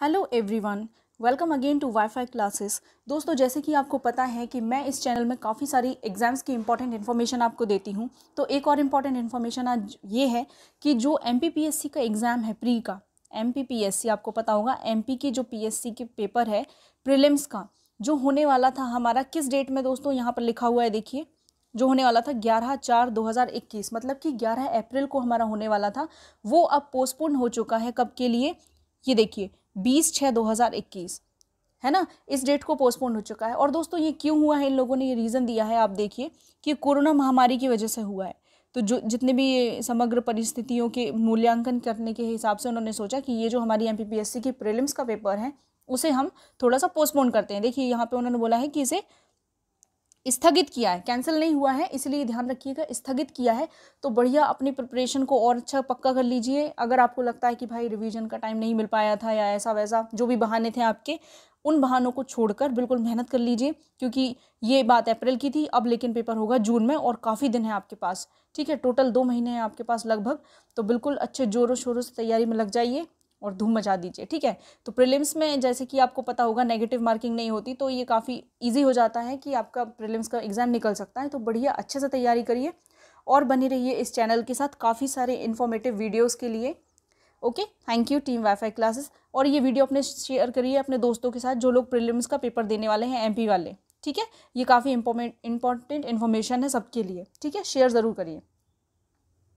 hello everyone welcome again to WiFi classes दोस्तों जैसे कि आपको पता है कि मैं इस चैनल में काफ़ी सारी एग्ज़ाम्स की इंपॉर्टेंट इन्फॉर्मेशन आपको देती हूँ तो एक और इम्पॉर्टेंट इन्फॉर्मेशन आज ये है कि जो एम का एग्ज़ाम है प्री का एम आपको पता होगा एम के जो पी के पेपर है प्रिलिम्स का जो होने वाला था हमारा किस डेट में दोस्तों यहाँ पर लिखा हुआ है देखिए जो होने वाला था ग्यारह चार दो हज़ार इक्कीस मतलब कि ग्यारह अप्रैल को हमारा होने वाला था वो अब पोस्टपोन हो चुका है कब के लिए ये देखिए बीस छः दो हज़ार इक्कीस है ना इस डेट को पोस्टपोन हो चुका है और दोस्तों ये क्यों हुआ है इन लोगों ने ये रीज़न दिया है आप देखिए कि कोरोना महामारी की वजह से हुआ है तो जो जितने भी समग्र परिस्थितियों के मूल्यांकन करने के हिसाब से उन्होंने सोचा कि ये जो हमारी एम की प्रीलिम्स का पेपर है उसे हम थोड़ा सा पोस्टपोन करते हैं देखिए यहाँ पे उन्होंने बोला है कि इसे स्थगित किया है कैंसिल नहीं हुआ है इसलिए ध्यान रखिएगा स्थगित किया है तो बढ़िया अपनी प्रिपरेशन को और अच्छा पक्का कर लीजिए अगर आपको लगता है कि भाई रिवीजन का टाइम नहीं मिल पाया था या ऐसा वैसा जो भी बहाने थे आपके उन बहानों को छोड़कर बिल्कुल मेहनत कर लीजिए क्योंकि ये बात अप्रैल की थी अब लेकिन पेपर होगा जून में और काफ़ी दिन है आपके पास ठीक है टोटल दो महीने हैं आपके पास लगभग तो बिल्कुल अच्छे जोरों शोरों से तैयारी में लग जाइए और धूम मचा दीजिए ठीक है तो प्रिलिम्स में जैसे कि आपको पता होगा नेगेटिव मार्किंग नहीं होती तो ये काफ़ी ईजी हो जाता है कि आपका प्रिलिम्स का एग्ज़ाम निकल सकता है तो बढ़िया अच्छे से तैयारी करिए और बनी रहिए इस चैनल के साथ काफ़ी सारे इन्फॉर्मेटिव वीडियोज़ के लिए okay thank you team WiFi classes और ये वीडियो अपने शेयर करिए अपने दोस्तों के साथ जो लोग प्रिलिम्स का पेपर देने वाले हैं एमपी वाले ठीक है ये काफ़ी इंपॉर्टेंट इंपॉर्टेंट इन्फॉर्मेशन है सबके लिए ठीक है शेयर ज़रूर करिए